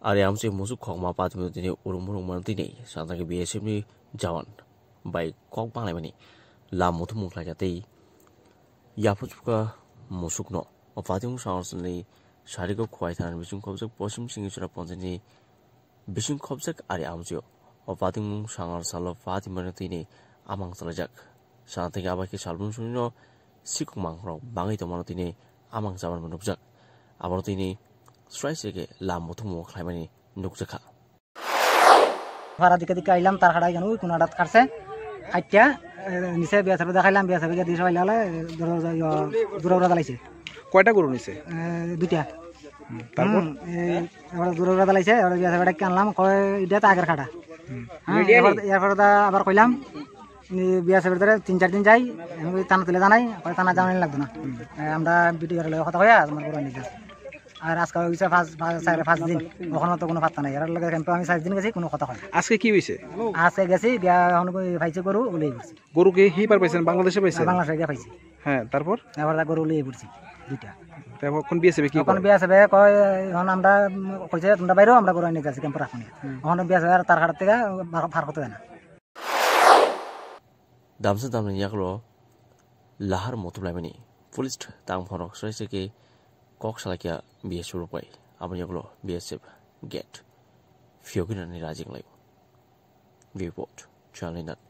아리암스의 모습 광마 빠지면 되니 우릉무릉무릉 되니 상당히 비에심리 자원 바이 광방 라면이 라모토 몽클라자데이 야포츠가 모습노 어파딩 상스니 শারীরিক খুয়াইথান বিশুং খবজেক পশ্চিম সিংহিচুরা পঞ্চানি বিশুং খবজেক আরে আমজিও ও পাতিং সাঙার সাল পাতি মানে তিনি আমাং চালাজাক সানা থেকে আবাকে সালবুন শুনিন শিকুক মাংরক বাঙাই মানে তিনি আমাং চাবার মনুকজাক মানে আবার তিনি স্ট্রাইসেকে লাম্বো খাইমানি নুকজেখা ভাড়া দিকে দিকে আইলাম তার হাড়াই জানো কোন আড়াত কাটছে আইটা নিচে বিয়া দেখাইলাম বিয়া সাপে দিয়ে সবাই লালে দূরে উড়া দালাইছে কয়টা গরু নিছে দুইটা তারপর এবার দূরে উড়া দালাইছে এবার বিয়া সাপে ডাকি আনলাম কয় এটা তো আগের খাটা হ্যাঁ আবার কইলাম বিয়া সাপের ধরে তিন চার দিন যাই আমি থানা তুলে জানাই থানা জানাই লাগতো না আমরা বিটি কথা কয়া তোমার গরু আনি আর আজকে হয়েছে সাড়ে পাঁচ দিন ওখানে তো কোনো পাত্তা নাই এর লগে ক্যাম্পে আমি সাত দিন গেছি কোনো কথা হয় আজকে কি হয়েছে আজকে গেছি এখন পাইছে গরু উলিয়ে ঘুরছি গরু কি হিপার পাইছেন বাংলাদেশে পাইছে হ্যাঁ, বাংলাদেশে গিয়ে পাইছি হ্যাঁ তারপর এবার গরু উলিয়ে ঘুরছি দুইটা এখন বিয়ে সেবে কি এখন বিয়ে সেবে কয় এখন আমরা কইছে তোমরা বাইরেও আমরা গরু নিয়ে যাচ্ছি ক্যাম্পে রাখুন এখন বিয়ে সেবে তার হাট থেকে ফার করতে দেয় না দামসে দামনি ইয়াকলো লাহার মতো লামেনি পুলিশ তাম ফরক সে কক চালাকিয়া বি এছ চিৰ পৰাই আপুনি অকল বি এছ এফ গেট ফিয়কি নানি ৰাজিং লাগিব ৰিপৰ্ট চুৱালিনাত